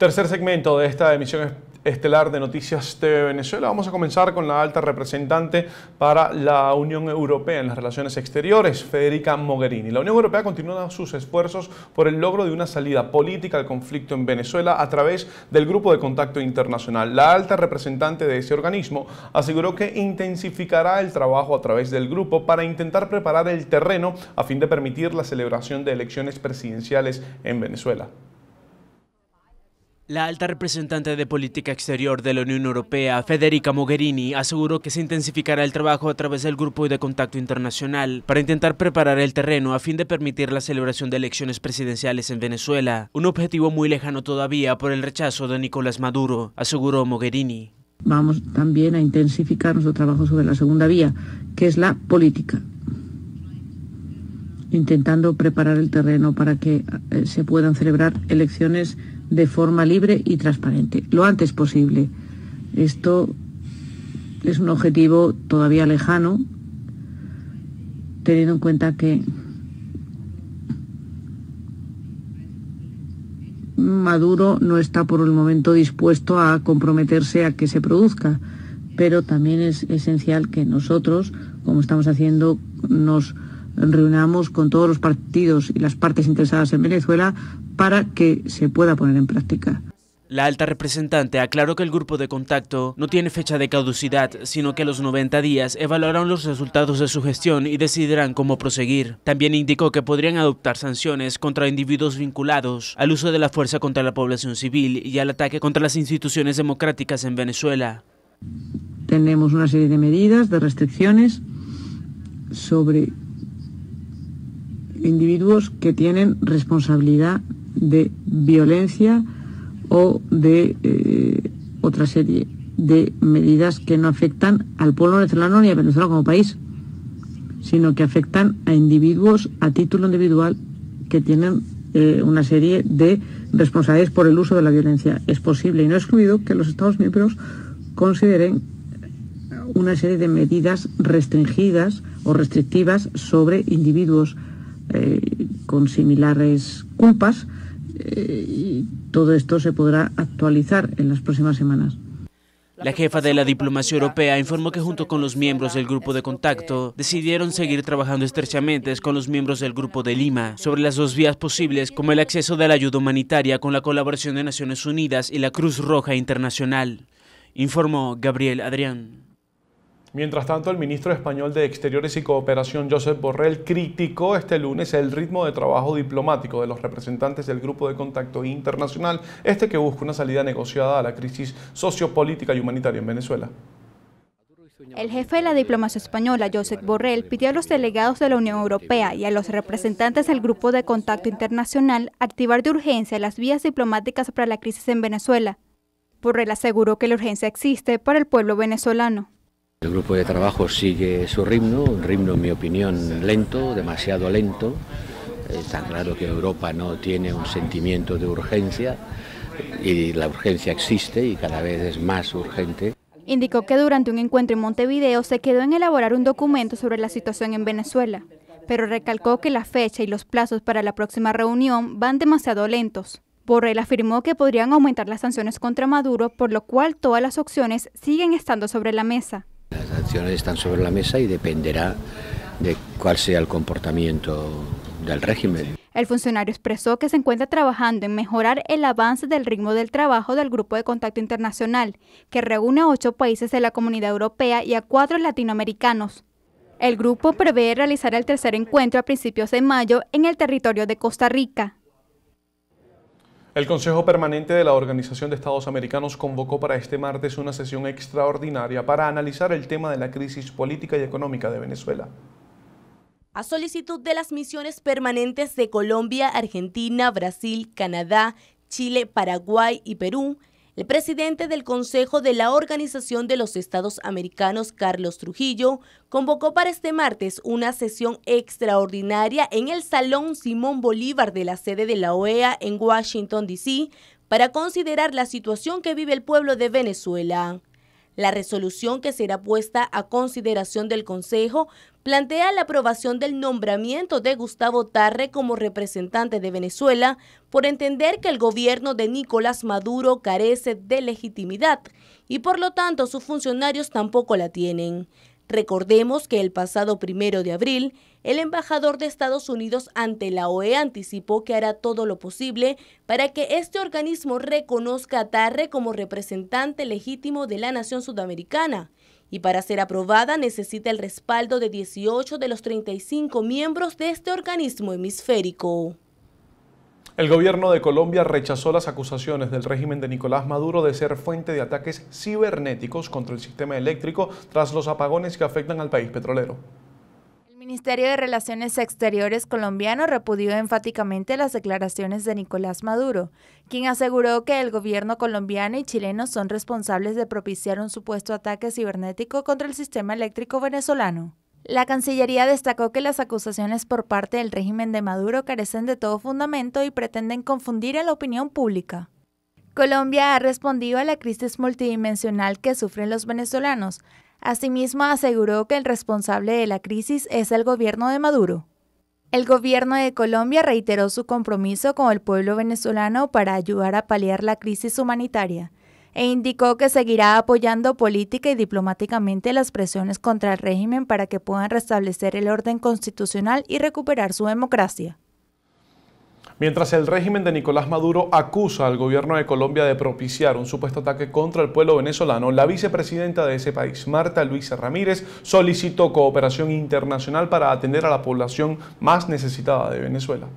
Tercer segmento de esta emisión estelar de Noticias de Venezuela. Vamos a comenzar con la alta representante para la Unión Europea en las relaciones exteriores, Federica Mogherini. La Unión Europea continúa sus esfuerzos por el logro de una salida política al conflicto en Venezuela a través del Grupo de Contacto Internacional. La alta representante de ese organismo aseguró que intensificará el trabajo a través del grupo para intentar preparar el terreno a fin de permitir la celebración de elecciones presidenciales en Venezuela. La alta representante de política exterior de la Unión Europea, Federica Mogherini, aseguró que se intensificará el trabajo a través del Grupo de Contacto Internacional para intentar preparar el terreno a fin de permitir la celebración de elecciones presidenciales en Venezuela, un objetivo muy lejano todavía por el rechazo de Nicolás Maduro, aseguró Mogherini. Vamos también a intensificar nuestro trabajo sobre la segunda vía, que es la política, intentando preparar el terreno para que eh, se puedan celebrar elecciones de forma libre y transparente, lo antes posible. Esto es un objetivo todavía lejano, teniendo en cuenta que Maduro no está por el momento dispuesto a comprometerse a que se produzca, pero también es esencial que nosotros, como estamos haciendo, nos reunamos con todos los partidos y las partes interesadas en Venezuela para que se pueda poner en práctica. La alta representante aclaró que el grupo de contacto no tiene fecha de caducidad, sino que los 90 días evaluarán los resultados de su gestión y decidirán cómo proseguir. También indicó que podrían adoptar sanciones contra individuos vinculados al uso de la fuerza contra la población civil y al ataque contra las instituciones democráticas en Venezuela. Tenemos una serie de medidas, de restricciones sobre individuos que tienen responsabilidad de violencia o de eh, otra serie de medidas que no afectan al pueblo venezolano ni a Venezuela como país, sino que afectan a individuos a título individual que tienen eh, una serie de responsabilidades por el uso de la violencia. Es posible y no excluido que los Estados miembros consideren una serie de medidas restringidas o restrictivas sobre individuos eh, con similares culpas eh, y todo esto se podrá actualizar en las próximas semanas. La jefa de la diplomacia europea informó que junto con los miembros del grupo de contacto decidieron seguir trabajando estrechamente con los miembros del grupo de Lima sobre las dos vías posibles como el acceso de la ayuda humanitaria con la colaboración de Naciones Unidas y la Cruz Roja Internacional, informó Gabriel Adrián. Mientras tanto, el ministro español de Exteriores y Cooperación, Josep Borrell, criticó este lunes el ritmo de trabajo diplomático de los representantes del Grupo de Contacto Internacional, este que busca una salida negociada a la crisis sociopolítica y humanitaria en Venezuela. El jefe de la diplomacia española, Josep Borrell, pidió a los delegados de la Unión Europea y a los representantes del Grupo de Contacto Internacional activar de urgencia las vías diplomáticas para la crisis en Venezuela. Borrell aseguró que la urgencia existe para el pueblo venezolano. El grupo de trabajo sigue su ritmo, un ritmo en mi opinión lento, demasiado lento. Es tan claro que Europa no tiene un sentimiento de urgencia y la urgencia existe y cada vez es más urgente. Indicó que durante un encuentro en Montevideo se quedó en elaborar un documento sobre la situación en Venezuela, pero recalcó que la fecha y los plazos para la próxima reunión van demasiado lentos. Borrell afirmó que podrían aumentar las sanciones contra Maduro, por lo cual todas las opciones siguen estando sobre la mesa. Las acciones están sobre la mesa y dependerá de cuál sea el comportamiento del régimen. El funcionario expresó que se encuentra trabajando en mejorar el avance del ritmo del trabajo del Grupo de Contacto Internacional, que reúne a ocho países de la Comunidad Europea y a cuatro latinoamericanos. El grupo prevé realizar el tercer encuentro a principios de mayo en el territorio de Costa Rica. El Consejo Permanente de la Organización de Estados Americanos convocó para este martes una sesión extraordinaria para analizar el tema de la crisis política y económica de Venezuela. A solicitud de las misiones permanentes de Colombia, Argentina, Brasil, Canadá, Chile, Paraguay y Perú, el presidente del Consejo de la Organización de los Estados Americanos, Carlos Trujillo, convocó para este martes una sesión extraordinaria en el Salón Simón Bolívar de la sede de la OEA en Washington, D.C., para considerar la situación que vive el pueblo de Venezuela. La resolución que será puesta a consideración del Consejo plantea la aprobación del nombramiento de Gustavo Tarre como representante de Venezuela por entender que el gobierno de Nicolás Maduro carece de legitimidad y por lo tanto sus funcionarios tampoco la tienen. Recordemos que el pasado primero de abril, el embajador de Estados Unidos ante la OEA anticipó que hará todo lo posible para que este organismo reconozca a Tarre como representante legítimo de la nación sudamericana y para ser aprobada necesita el respaldo de 18 de los 35 miembros de este organismo hemisférico. El gobierno de Colombia rechazó las acusaciones del régimen de Nicolás Maduro de ser fuente de ataques cibernéticos contra el sistema eléctrico tras los apagones que afectan al país petrolero. Ministerio de Relaciones Exteriores colombiano repudió enfáticamente las declaraciones de Nicolás Maduro, quien aseguró que el gobierno colombiano y chileno son responsables de propiciar un supuesto ataque cibernético contra el sistema eléctrico venezolano. La Cancillería destacó que las acusaciones por parte del régimen de Maduro carecen de todo fundamento y pretenden confundir a la opinión pública. Colombia ha respondido a la crisis multidimensional que sufren los venezolanos. Asimismo, aseguró que el responsable de la crisis es el gobierno de Maduro. El gobierno de Colombia reiteró su compromiso con el pueblo venezolano para ayudar a paliar la crisis humanitaria e indicó que seguirá apoyando política y diplomáticamente las presiones contra el régimen para que puedan restablecer el orden constitucional y recuperar su democracia. Mientras el régimen de Nicolás Maduro acusa al gobierno de Colombia de propiciar un supuesto ataque contra el pueblo venezolano, la vicepresidenta de ese país, Marta Luisa Ramírez, solicitó cooperación internacional para atender a la población más necesitada de Venezuela.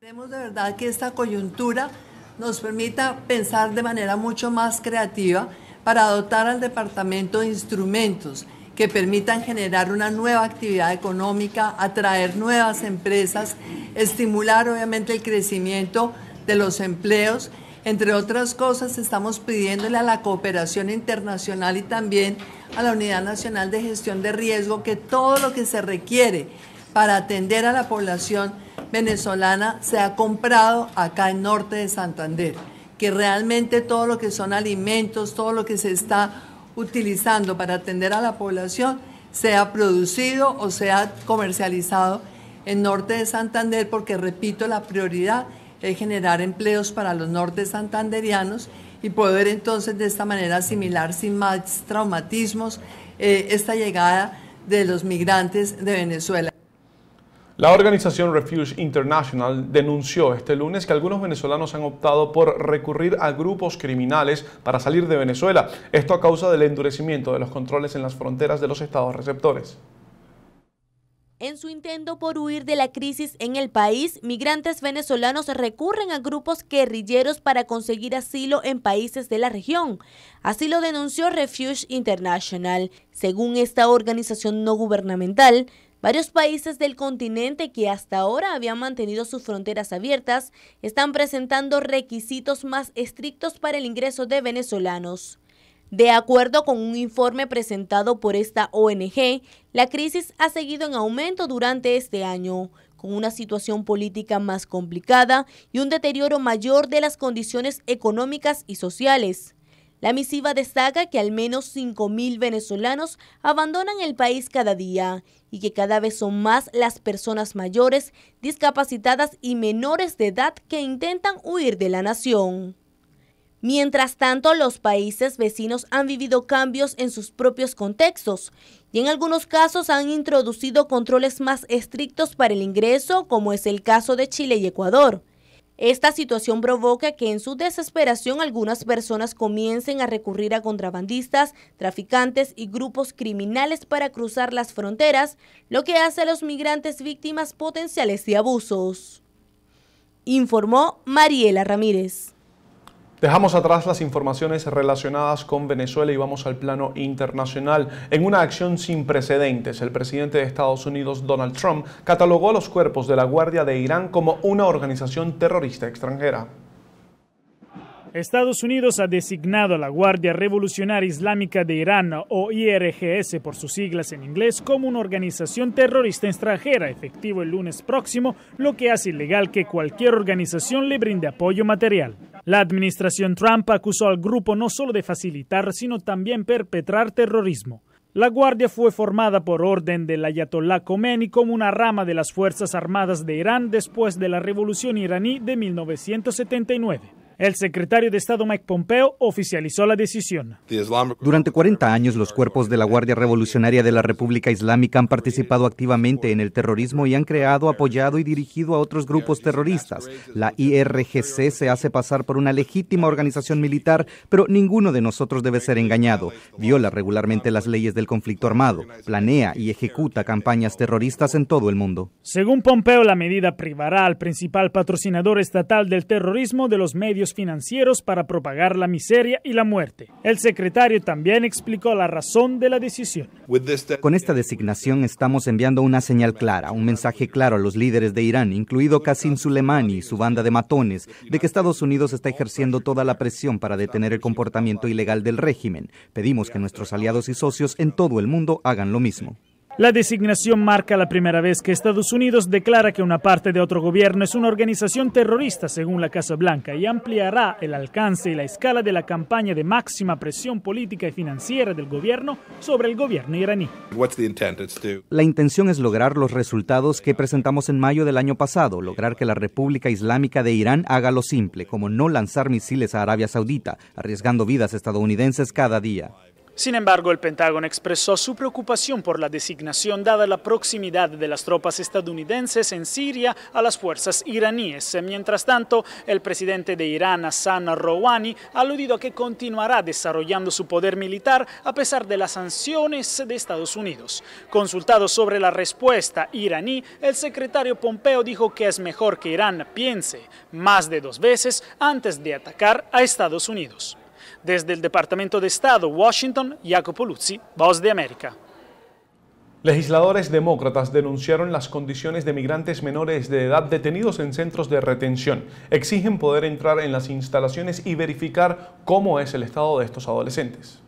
Queremos de verdad que esta coyuntura nos permita pensar de manera mucho más creativa para dotar al departamento de instrumentos que permitan generar una nueva actividad económica, atraer nuevas empresas, estimular obviamente el crecimiento de los empleos. Entre otras cosas, estamos pidiéndole a la cooperación internacional y también a la Unidad Nacional de Gestión de Riesgo que todo lo que se requiere para atender a la población venezolana sea comprado acá en norte de Santander, que realmente todo lo que son alimentos, todo lo que se está utilizando para atender a la población sea producido o sea comercializado en Norte de Santander, porque repito, la prioridad es generar empleos para los norte santanderianos y poder entonces de esta manera asimilar sin más traumatismos eh, esta llegada de los migrantes de Venezuela. La organización Refuge International denunció este lunes que algunos venezolanos han optado por recurrir a grupos criminales para salir de Venezuela, esto a causa del endurecimiento de los controles en las fronteras de los estados receptores. En su intento por huir de la crisis en el país, migrantes venezolanos recurren a grupos guerrilleros para conseguir asilo en países de la región. Así lo denunció Refuge International. Según esta organización no gubernamental, Varios países del continente que hasta ahora habían mantenido sus fronteras abiertas están presentando requisitos más estrictos para el ingreso de venezolanos. De acuerdo con un informe presentado por esta ONG, la crisis ha seguido en aumento durante este año, con una situación política más complicada y un deterioro mayor de las condiciones económicas y sociales. La misiva destaca que al menos 5.000 venezolanos abandonan el país cada día y que cada vez son más las personas mayores, discapacitadas y menores de edad que intentan huir de la nación. Mientras tanto, los países vecinos han vivido cambios en sus propios contextos y en algunos casos han introducido controles más estrictos para el ingreso, como es el caso de Chile y Ecuador. Esta situación provoca que en su desesperación algunas personas comiencen a recurrir a contrabandistas, traficantes y grupos criminales para cruzar las fronteras, lo que hace a los migrantes víctimas potenciales de abusos. Informó Mariela Ramírez. Dejamos atrás las informaciones relacionadas con Venezuela y vamos al plano internacional. En una acción sin precedentes, el presidente de Estados Unidos, Donald Trump, catalogó a los cuerpos de la Guardia de Irán como una organización terrorista extranjera. Estados Unidos ha designado a la Guardia Revolucionaria Islámica de Irán, o IRGS por sus siglas en inglés, como una organización terrorista extranjera, efectivo el lunes próximo, lo que hace ilegal que cualquier organización le brinde apoyo material. La administración Trump acusó al grupo no solo de facilitar, sino también perpetrar terrorismo. La Guardia fue formada por orden del Ayatollah Khomeini como una rama de las Fuerzas Armadas de Irán después de la Revolución iraní de 1979. El secretario de Estado Mike Pompeo oficializó la decisión. Durante 40 años, los cuerpos de la Guardia Revolucionaria de la República Islámica han participado activamente en el terrorismo y han creado, apoyado y dirigido a otros grupos terroristas. La IRGC se hace pasar por una legítima organización militar, pero ninguno de nosotros debe ser engañado. Viola regularmente las leyes del conflicto armado, planea y ejecuta campañas terroristas en todo el mundo. Según Pompeo, la medida privará al principal patrocinador estatal del terrorismo de los medios financieros para propagar la miseria y la muerte. El secretario también explicó la razón de la decisión. Con esta designación estamos enviando una señal clara, un mensaje claro a los líderes de Irán, incluido Qasim Soleimani y su banda de matones, de que Estados Unidos está ejerciendo toda la presión para detener el comportamiento ilegal del régimen. Pedimos que nuestros aliados y socios en todo el mundo hagan lo mismo. La designación marca la primera vez que Estados Unidos declara que una parte de otro gobierno es una organización terrorista, según la Casa Blanca, y ampliará el alcance y la escala de la campaña de máxima presión política y financiera del gobierno sobre el gobierno iraní. La intención es lograr los resultados que presentamos en mayo del año pasado, lograr que la República Islámica de Irán haga lo simple, como no lanzar misiles a Arabia Saudita, arriesgando vidas estadounidenses cada día. Sin embargo, el Pentágono expresó su preocupación por la designación dada la proximidad de las tropas estadounidenses en Siria a las fuerzas iraníes. Mientras tanto, el presidente de Irán, Hassan Rouhani, ha aludido a que continuará desarrollando su poder militar a pesar de las sanciones de Estados Unidos. Consultado sobre la respuesta iraní, el secretario Pompeo dijo que es mejor que Irán piense más de dos veces antes de atacar a Estados Unidos. Desde el Departamento de Estado, Washington, Jacopo Luzzi, Voz de América. Legisladores demócratas denunciaron las condiciones de migrantes menores de edad detenidos en centros de retención. Exigen poder entrar en las instalaciones y verificar cómo es el estado de estos adolescentes.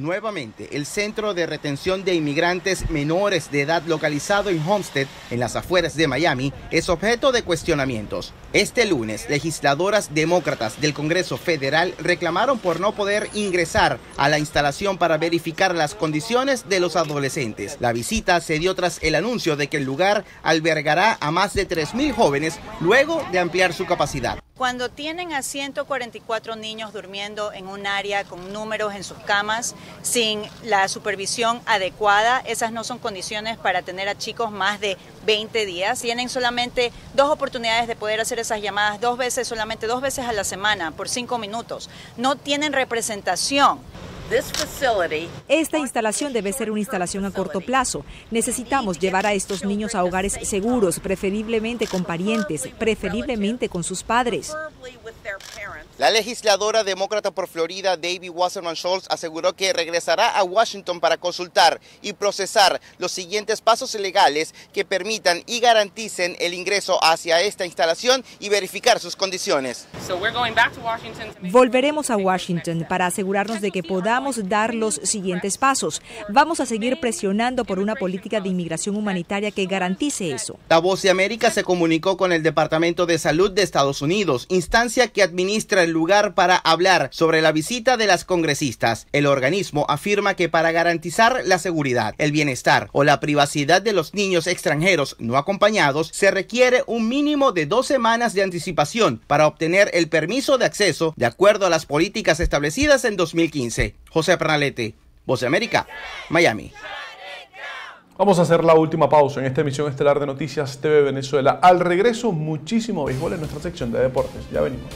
Nuevamente, el centro de retención de inmigrantes menores de edad localizado en Homestead, en las afueras de Miami, es objeto de cuestionamientos. Este lunes, legisladoras demócratas del Congreso Federal reclamaron por no poder ingresar a la instalación para verificar las condiciones de los adolescentes. La visita se dio tras el anuncio de que el lugar albergará a más de 3.000 jóvenes luego de ampliar su capacidad. Cuando tienen a 144 niños durmiendo en un área con números en sus camas, sin la supervisión adecuada, esas no son condiciones para tener a chicos más de 20 días. Tienen solamente dos oportunidades de poder hacer esas llamadas dos veces, solamente dos veces a la semana, por cinco minutos. No tienen representación esta instalación debe ser una instalación a corto plazo. Necesitamos llevar a estos niños a hogares seguros, preferiblemente con parientes, preferiblemente con sus padres. La legisladora demócrata por Florida, David Wasserman Schultz, aseguró que regresará a Washington para consultar y procesar los siguientes pasos legales que permitan y garanticen el ingreso hacia esta instalación y verificar sus condiciones. Volveremos a Washington para asegurarnos de que podamos dar los siguientes pasos. Vamos a seguir presionando por una política de inmigración humanitaria que garantice eso. La Voz de América se comunicó con el Departamento de Salud de Estados Unidos, instancia que administra el lugar para hablar sobre la visita de las congresistas. El organismo afirma que para garantizar la seguridad, el bienestar o la privacidad de los niños extranjeros no acompañados, se requiere un mínimo de dos semanas de anticipación para obtener el permiso de acceso de acuerdo a las políticas establecidas en 2015. José Pernalete, Voz de América, Miami. Vamos a hacer la última pausa en esta emisión estelar de Noticias TV Venezuela. Al regreso, muchísimo béisbol en nuestra sección de deportes. Ya venimos.